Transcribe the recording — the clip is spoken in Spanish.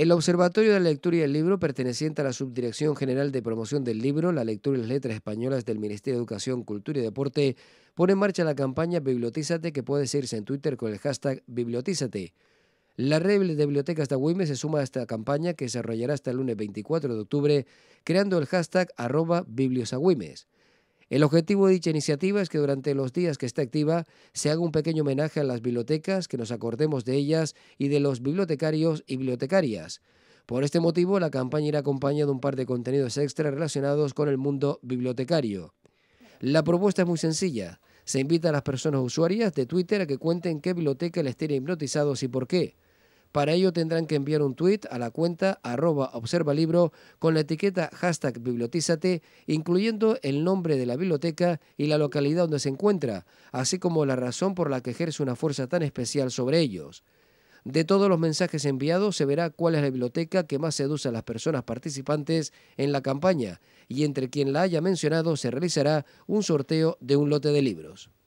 El Observatorio de la Lectura y el Libro, perteneciente a la Subdirección General de Promoción del Libro, la Lectura y las Letras Españolas del Ministerio de Educación, Cultura y Deporte, pone en marcha la campaña Bibliotízate, que puede seguirse en Twitter con el hashtag Bibliotízate. La red de bibliotecas de AGUIMES se suma a esta campaña que se desarrollará hasta el lunes 24 de octubre, creando el hashtag arroba bibliosagüimes. El objetivo de dicha iniciativa es que durante los días que esté activa se haga un pequeño homenaje a las bibliotecas, que nos acordemos de ellas y de los bibliotecarios y bibliotecarias. Por este motivo, la campaña irá acompañada de un par de contenidos extra relacionados con el mundo bibliotecario. La propuesta es muy sencilla. Se invita a las personas usuarias de Twitter a que cuenten qué biblioteca les tiene hipnotizados y por qué. Para ello tendrán que enviar un tuit a la cuenta arroba observalibro con la etiqueta hashtag bibliotízate, incluyendo el nombre de la biblioteca y la localidad donde se encuentra, así como la razón por la que ejerce una fuerza tan especial sobre ellos. De todos los mensajes enviados se verá cuál es la biblioteca que más seduce a las personas participantes en la campaña y entre quien la haya mencionado se realizará un sorteo de un lote de libros.